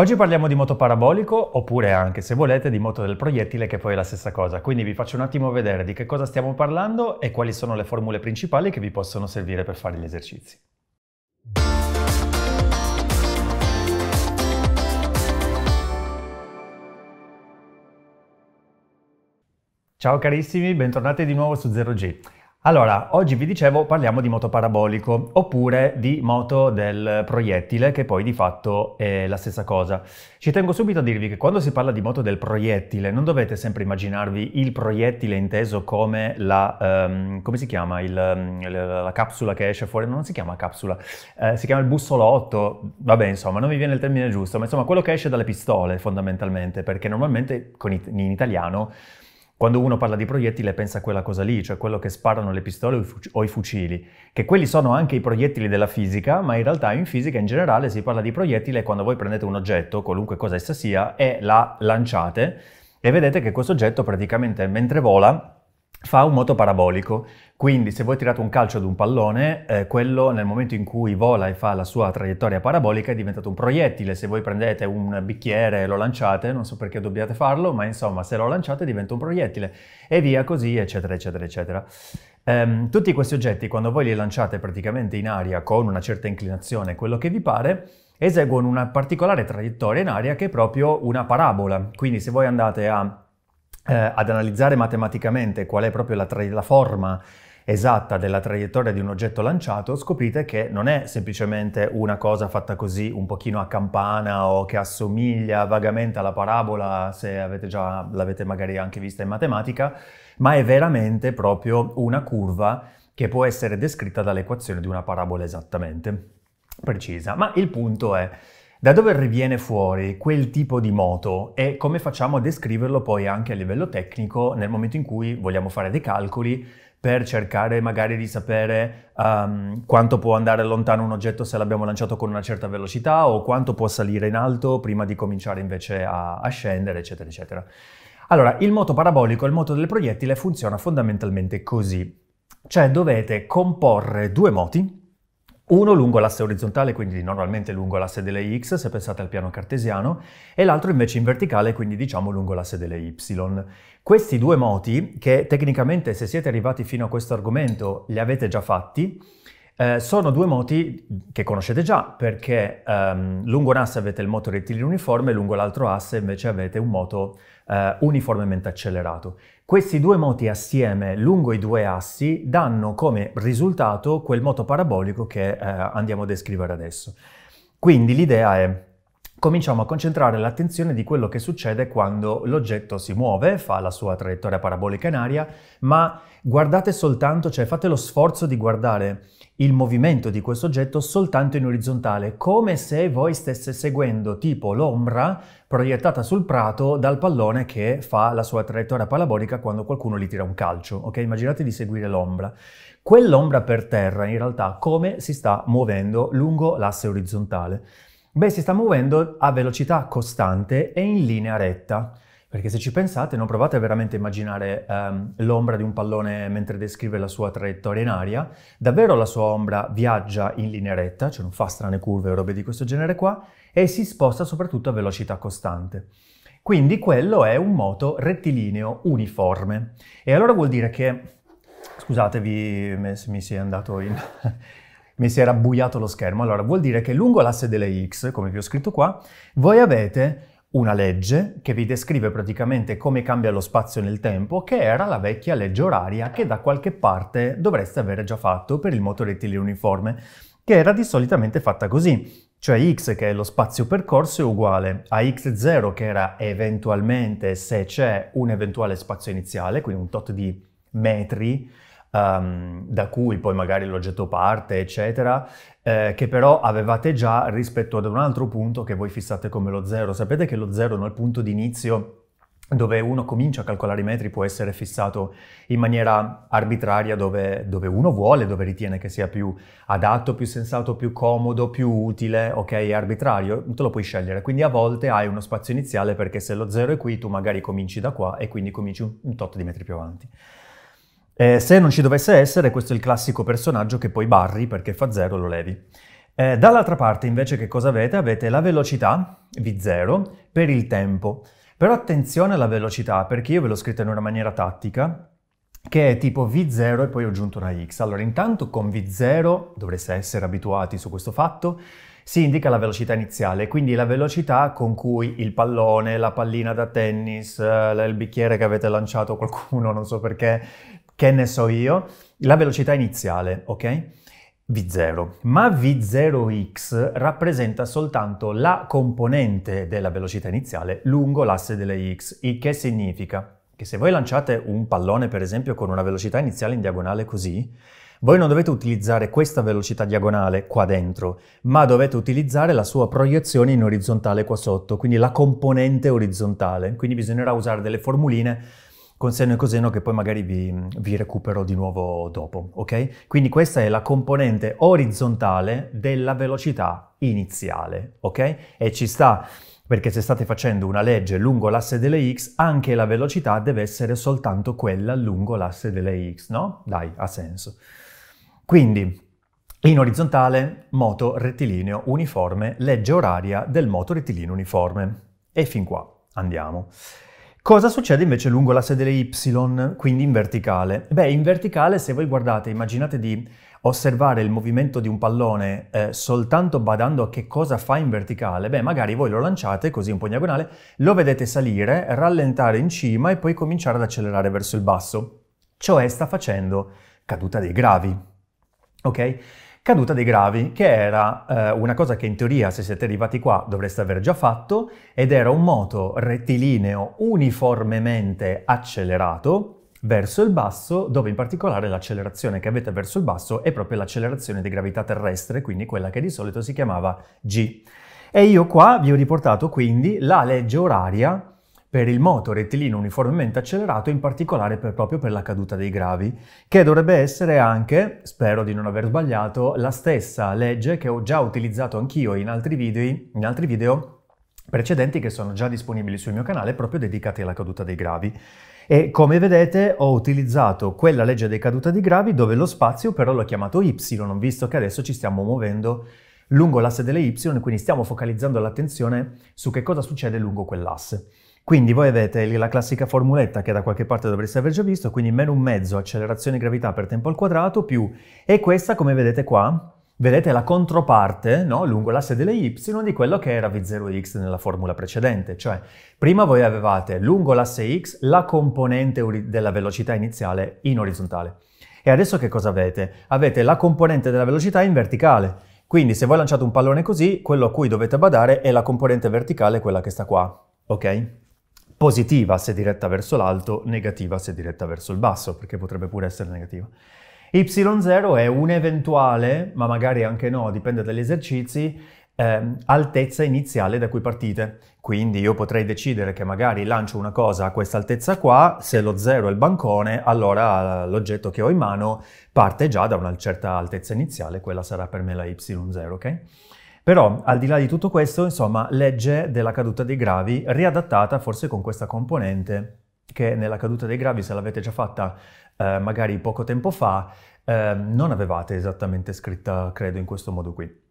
Oggi parliamo di moto parabolico oppure anche, se volete, di moto del proiettile che poi è la stessa cosa, quindi vi faccio un attimo vedere di che cosa stiamo parlando e quali sono le formule principali che vi possono servire per fare gli esercizi. Ciao carissimi, bentornati di nuovo su Zero g allora, oggi vi dicevo parliamo di moto parabolico oppure di moto del proiettile che poi di fatto è la stessa cosa. Ci tengo subito a dirvi che quando si parla di moto del proiettile non dovete sempre immaginarvi il proiettile inteso come la, um, come si chiama, il, ehm, la capsula che esce fuori, no, non si chiama capsula, eh, si chiama il bussolotto, vabbè insomma non mi viene il termine giusto, ma insomma quello che esce dalle pistole fondamentalmente perché normalmente in italiano quando uno parla di proiettile pensa a quella cosa lì, cioè quello che sparano le pistole o i fucili, che quelli sono anche i proiettili della fisica, ma in realtà in fisica in generale si parla di proiettile quando voi prendete un oggetto, qualunque cosa essa sia, e la lanciate e vedete che questo oggetto praticamente mentre vola fa un moto parabolico, quindi se voi tirate un calcio ad un pallone, eh, quello nel momento in cui vola e fa la sua traiettoria parabolica è diventato un proiettile, se voi prendete un bicchiere e lo lanciate, non so perché dobbiate farlo, ma insomma se lo lanciate diventa un proiettile e via così eccetera eccetera eccetera. Ehm, tutti questi oggetti quando voi li lanciate praticamente in aria con una certa inclinazione, quello che vi pare, eseguono una particolare traiettoria in aria che è proprio una parabola, quindi se voi andate a eh, ad analizzare matematicamente qual è proprio la, tra- la forma esatta della traiettoria di un oggetto lanciato, scoprite che non è semplicemente una cosa fatta così un pochino a campana o che assomiglia vagamente alla parabola, se avete già, l'avete magari anche vista in matematica, ma è veramente proprio una curva che può essere descritta dall'equazione di una parabola esattamente precisa. Ma il punto è da dove riviene fuori quel tipo di moto e come facciamo a descriverlo poi anche a livello tecnico nel momento in cui vogliamo fare dei calcoli per cercare magari di sapere um, quanto può andare lontano un oggetto se l'abbiamo lanciato con una certa velocità o quanto può salire in alto prima di cominciare invece a, a scendere, eccetera, eccetera. Allora, il moto parabolico, il moto del proiettile funziona fondamentalmente così, cioè dovete comporre due moti uno lungo l'asse orizzontale, quindi normalmente lungo l'asse delle x, se pensate al piano cartesiano, e l'altro invece in verticale, quindi diciamo lungo l'asse delle y. Questi due moti, che tecnicamente se siete arrivati fino a questo argomento li avete già fatti, eh, sono due moti che conoscete già, perché ehm, lungo un asse avete il moto rettilineo uniforme, lungo l'altro asse invece avete un moto eh, uniformemente accelerato. Questi due moti assieme lungo i due assi danno come risultato quel moto parabolico che eh, andiamo a descrivere adesso. Quindi l'idea è cominciamo a concentrare l'attenzione di quello che succede quando l'oggetto si muove, fa la sua traiettoria parabolica in aria, ma guardate soltanto, cioè fate lo sforzo di guardare il movimento di questo oggetto soltanto in orizzontale, come se voi stesse seguendo tipo l'ombra proiettata sul prato dal pallone che fa la sua traiettoria parabolica quando qualcuno gli tira un calcio, ok? Immaginate di seguire l'ombra. Quell'ombra per terra in realtà come si sta muovendo lungo l'asse orizzontale. Beh, si sta muovendo a velocità costante e in linea retta. Perché se ci pensate, non provate veramente a immaginare um, l'ombra di un pallone mentre descrive la sua traiettoria in aria. Davvero la sua ombra viaggia in linea retta, cioè non fa strane curve o robe di questo genere qua, e si sposta soprattutto a velocità costante. Quindi quello è un moto rettilineo uniforme. E allora vuol dire che... Scusatevi se mi sia andato in... mi si era buiato lo schermo. Allora, vuol dire che lungo l'asse delle X, come vi ho scritto qua, voi avete una legge che vi descrive praticamente come cambia lo spazio nel tempo, che era la vecchia legge oraria che da qualche parte dovreste avere già fatto per il motorettile uniforme, che era di solitamente fatta così, cioè x che è lo spazio percorso è uguale a x0 che era eventualmente se c'è un eventuale spazio iniziale, quindi un tot di metri, um, da cui poi magari l'oggetto parte, eccetera, eh, che però avevate già rispetto ad un altro punto che voi fissate come lo zero. Sapete che lo zero non è il punto di inizio dove uno comincia a calcolare i metri può essere fissato in maniera arbitraria dove, dove, uno vuole, dove ritiene che sia più adatto, più sensato, più comodo, più utile, ok, arbitrario, te lo puoi scegliere. Quindi a volte hai uno spazio iniziale perché se lo zero è qui tu magari cominci da qua e quindi cominci un tot di metri più avanti. Eh, se non ci dovesse essere, questo è il classico personaggio che poi barri perché fa 0 lo levi. Eh, dall'altra parte invece che cosa avete? Avete la velocità, V0, per il tempo. Però attenzione alla velocità, perché io ve l'ho scritta in una maniera tattica, che è tipo V0 e poi ho aggiunto una X. Allora, intanto con V0, dovreste essere abituati su questo fatto, si indica la velocità iniziale, quindi la velocità con cui il pallone, la pallina da tennis, eh, il bicchiere che avete lanciato qualcuno, non so perché, che ne so io, la velocità iniziale, ok? V0, ma V0x rappresenta soltanto la componente della velocità iniziale lungo l'asse delle x, il che significa che se voi lanciate un pallone per esempio con una velocità iniziale in diagonale così, voi non dovete utilizzare questa velocità diagonale qua dentro, ma dovete utilizzare la sua proiezione in orizzontale qua sotto, quindi la componente orizzontale, quindi bisognerà usare delle formuline con seno e coseno che poi magari vi, vi, recupero di nuovo dopo, ok? Quindi questa è la componente orizzontale della velocità iniziale, ok? E ci sta perché se state facendo una legge lungo l'asse delle x, anche la velocità deve essere soltanto quella lungo l'asse delle x, no? Dai, ha senso. Quindi, in orizzontale, moto rettilineo uniforme, legge oraria del moto rettilineo uniforme. E fin qua, andiamo. Cosa succede invece lungo l'asse delle Y, quindi in verticale? Beh, in verticale se voi guardate, immaginate di osservare il movimento di un pallone eh, soltanto badando a che cosa fa in verticale, beh, magari voi lo lanciate così un po' in diagonale, lo vedete salire, rallentare in cima e poi cominciare ad accelerare verso il basso. Cioè sta facendo caduta dei gravi. Ok? caduta dei gravi, che era eh, una cosa che in teoria se siete arrivati qua dovreste aver già fatto, ed era un moto rettilineo uniformemente accelerato verso il basso, dove in particolare l'accelerazione che avete verso il basso è proprio l'accelerazione di gravità terrestre, quindi quella che di solito si chiamava G. E io qua vi ho riportato quindi la legge oraria per il moto rettilineo uniformemente accelerato, in particolare per, proprio per la caduta dei gravi, che dovrebbe essere anche, spero di non aver sbagliato, la stessa legge che ho già utilizzato anch'io in altri video, in altri video precedenti che sono già disponibili sul mio canale proprio dedicati alla caduta dei gravi. E come vedete ho utilizzato quella legge dei caduta dei gravi dove lo spazio però l'ho chiamato y, visto che adesso ci stiamo muovendo lungo l'asse delle y, quindi stiamo focalizzando l'attenzione su che cosa succede lungo quell'asse. Quindi voi avete la classica formuletta che da qualche parte dovreste aver già visto, quindi meno un mezzo accelerazione gravità per tempo al quadrato più, e questa come vedete qua, vedete la controparte no, lungo l'asse delle y di quello che era v0x nella formula precedente, cioè prima voi avevate lungo l'asse x la componente della velocità iniziale in orizzontale. E adesso che cosa avete? Avete la componente della velocità in verticale. Quindi se voi lanciate un pallone così, quello a cui dovete badare è la componente verticale, quella che sta qua, ok? Positiva se diretta verso l'alto, negativa se diretta verso il basso, perché potrebbe pure essere negativa. Y0 è un eventuale, ma magari anche no, dipende dagli esercizi, eh, altezza iniziale da cui partite. Quindi io potrei decidere che magari lancio una cosa a questa altezza qua, se lo zero è il bancone, allora l'oggetto che ho in mano parte già da una certa altezza iniziale, quella sarà per me la y0, ok? Però al di là di tutto questo, insomma, legge della caduta dei gravi riadattata forse con questa componente che nella caduta dei gravi, se l'avete già fatta eh, magari poco tempo fa, eh, non avevate esattamente scritta, credo, in questo modo qui.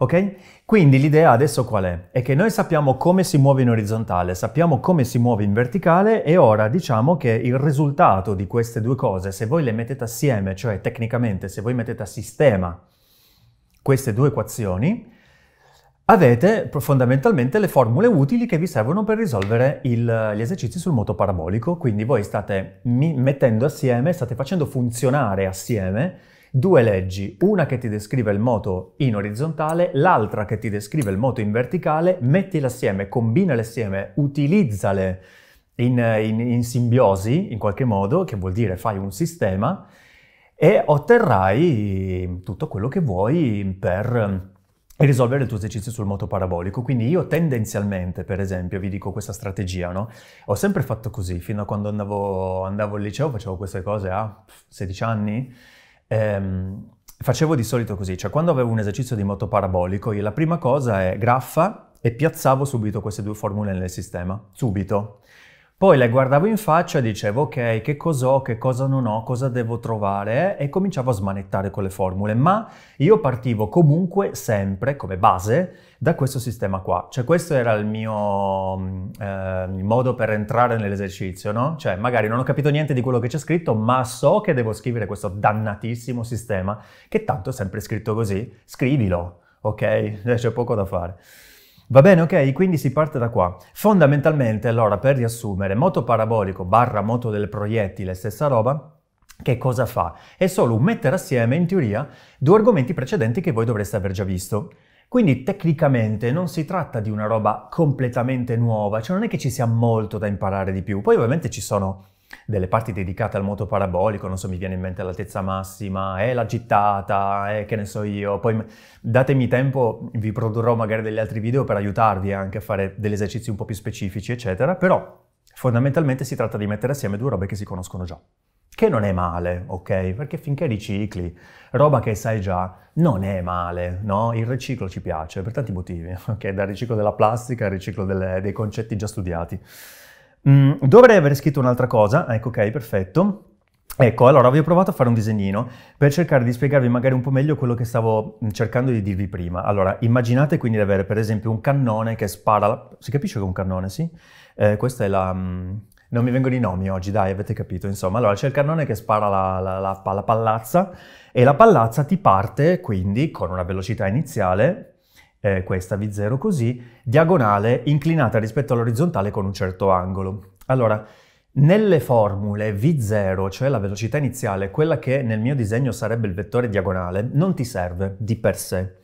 Ok? Quindi l'idea adesso qual è? È che noi sappiamo come si muove in orizzontale, sappiamo come si muove in verticale e ora diciamo che il risultato di queste due cose, se voi le mettete assieme, cioè tecnicamente se voi mettete a sistema queste due equazioni, avete fondamentalmente le formule utili che vi servono per risolvere il, gli esercizi sul moto parabolico, quindi voi state mettendo assieme, state facendo funzionare assieme due leggi, una che ti descrive il moto in orizzontale, l'altra che ti descrive il moto in verticale, mettile assieme, combinale assieme, utilizzale in, in, in simbiosi in qualche modo, che vuol dire fai un sistema e otterrai tutto quello che vuoi per risolvere il tuo esercizio sul moto parabolico. Quindi io tendenzialmente, per esempio, vi dico questa strategia, no? Ho sempre fatto così, fino a quando andavo, andavo al liceo facevo queste cose a 16 anni, ehm, facevo di solito così, cioè quando avevo un esercizio di moto parabolico, la prima cosa è graffa e piazzavo subito queste due formule nel sistema, subito. Poi le guardavo in faccia e dicevo ok, che cos'ho, che cosa non ho, cosa devo trovare e cominciavo a smanettare con le formule, ma io partivo comunque sempre come base da questo sistema qua, cioè questo era il mio eh, modo per entrare nell'esercizio, no? Cioè magari non ho capito niente di quello che c'è scritto, ma so che devo scrivere questo dannatissimo sistema che tanto è sempre scritto così, scrivilo, ok? C'è poco da fare. Va bene, ok? Quindi si parte da qua. Fondamentalmente, allora, per riassumere, moto parabolico barra moto del proiettile, stessa roba, che cosa fa? È solo un mettere assieme, in teoria, due argomenti precedenti che voi dovreste aver già visto. Quindi tecnicamente non si tratta di una roba completamente nuova, cioè non è che ci sia molto da imparare di più. Poi ovviamente ci sono delle parti dedicate al moto parabolico, non so, mi viene in mente l'altezza massima, eh, la gittata, eh, che ne so io. Poi datemi tempo, vi produrrò magari degli altri video per aiutarvi anche a fare degli esercizi un po' più specifici, eccetera, però fondamentalmente si tratta di mettere assieme due robe che si conoscono già. Che non è male, ok? Perché finché ricicli roba che sai già, non è male, no? Il riciclo ci piace per tanti motivi, ok? Dal riciclo della plastica al riciclo delle, dei concetti già studiati. Mm, dovrei aver scritto un'altra cosa, ecco ok, perfetto. Ecco, allora vi ho provato a fare un disegnino per cercare di spiegarvi magari un po' meglio quello che stavo cercando di dirvi prima. Allora, immaginate quindi di avere per esempio un cannone che spara... Si capisce che è un cannone, sì? Eh, questa è la... Mm, non mi vengono i nomi oggi, dai, avete capito, insomma. Allora, c'è il cannone che spara la, la, la, la pallazza e la pallazza ti parte quindi con una velocità iniziale eh, questa V0 così, diagonale inclinata rispetto all'orizzontale con un certo angolo. Allora, nelle formule V0, cioè la velocità iniziale, quella che nel mio disegno sarebbe il vettore diagonale, non ti serve di per sé,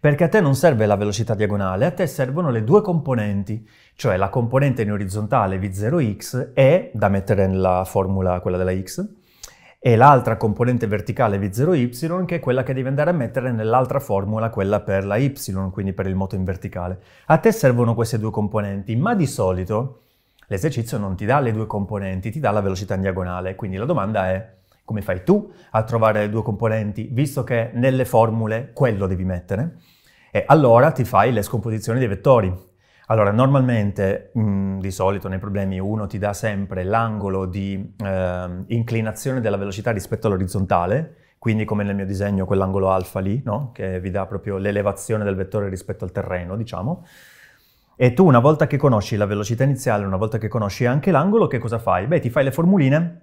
perché a te non serve la velocità diagonale, a te servono le due componenti, cioè la componente in orizzontale V0x e, da mettere nella formula quella della x, e l'altra componente verticale V0y che è quella che devi andare a mettere nell'altra formula, quella per la y, quindi per il moto in verticale. A te servono queste due componenti, ma di solito l'esercizio non ti dà le due componenti, ti dà la velocità in diagonale, quindi la domanda è come fai tu a trovare le due componenti, visto che nelle formule quello devi mettere? E allora ti fai le scomposizioni dei vettori, allora, normalmente mh, di solito nei problemi uno ti dà sempre l'angolo di eh, inclinazione della velocità rispetto all'orizzontale, quindi come nel mio disegno quell'angolo alfa lì, no? che vi dà proprio l'elevazione del vettore rispetto al terreno, diciamo. E tu una volta che conosci la velocità iniziale, una volta che conosci anche l'angolo, che cosa fai? Beh, ti fai le formuline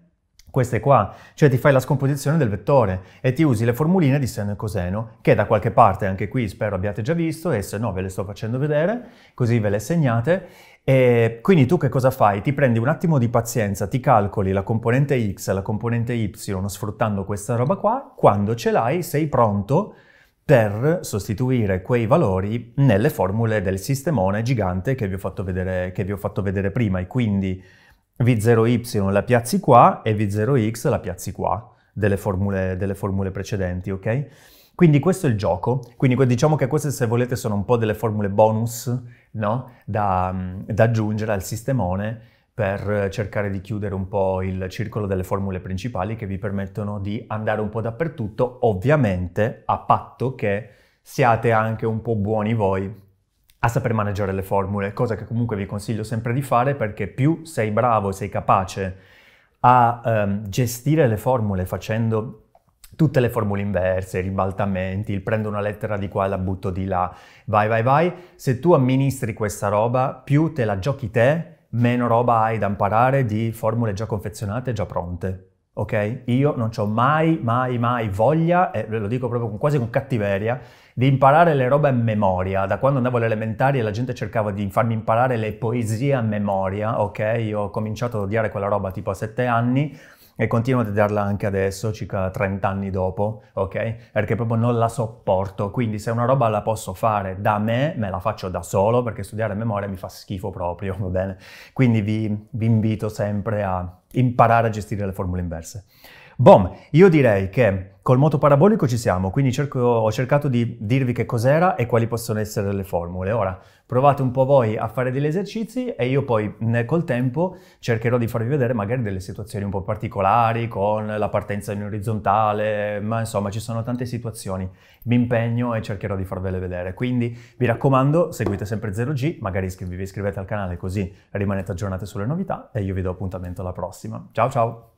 queste qua, cioè ti fai la scomposizione del vettore e ti usi le formuline di seno e coseno, che da qualche parte anche qui spero abbiate già visto e se no ve le sto facendo vedere, così ve le segnate. E quindi tu che cosa fai? Ti prendi un attimo di pazienza, ti calcoli la componente x e la componente y sfruttando questa roba qua, quando ce l'hai sei pronto per sostituire quei valori nelle formule del sistemone gigante che vi ho fatto vedere, vi ho fatto vedere prima e quindi V0y la piazzi qua e V0x la piazzi qua delle formule, delle formule precedenti, ok? Quindi questo è il gioco, quindi diciamo che queste se volete sono un po' delle formule bonus, no? Da, mm, da aggiungere al sistemone per cercare di chiudere un po' il circolo delle formule principali che vi permettono di andare un po' dappertutto, ovviamente a patto che siate anche un po' buoni voi a saper maneggiare le formule, cosa che comunque vi consiglio sempre di fare perché più sei bravo e sei capace a ehm, gestire le formule facendo tutte le formule inverse, i ribaltamenti, il prendo una lettera di qua e la butto di là, vai vai vai, se tu amministri questa roba, più te la giochi te, meno roba hai da imparare di formule già confezionate, già pronte. Ok? Io non ho mai, mai, mai voglia, e ve lo dico proprio con, quasi con cattiveria, di imparare le robe a memoria. Da quando andavo alle elementari la gente cercava di farmi imparare le poesie a memoria, ok? Io ho cominciato ad odiare quella roba tipo a sette anni e continuo a odiarla anche adesso, circa 30 anni dopo, ok? Perché proprio non la sopporto. Quindi se una roba la posso fare da me, me la faccio da solo, perché studiare a memoria mi fa schifo proprio, va bene? Quindi vi, vi invito sempre a imparare a gestire le formule inverse. Bom, io direi che Col parabolico ci siamo, quindi cerco, ho cercato di dirvi che cos'era e quali possono essere le formule. Ora provate un po' voi a fare degli esercizi e io poi col tempo cercherò di farvi vedere magari delle situazioni un po' particolari con la partenza in orizzontale, ma insomma ci sono tante situazioni. Mi impegno e cercherò di farvele vedere. Quindi vi raccomando, seguite sempre 0G, magari iscrivi, vi iscrivete al canale così rimanete aggiornati sulle novità e io vi do appuntamento alla prossima. Ciao ciao!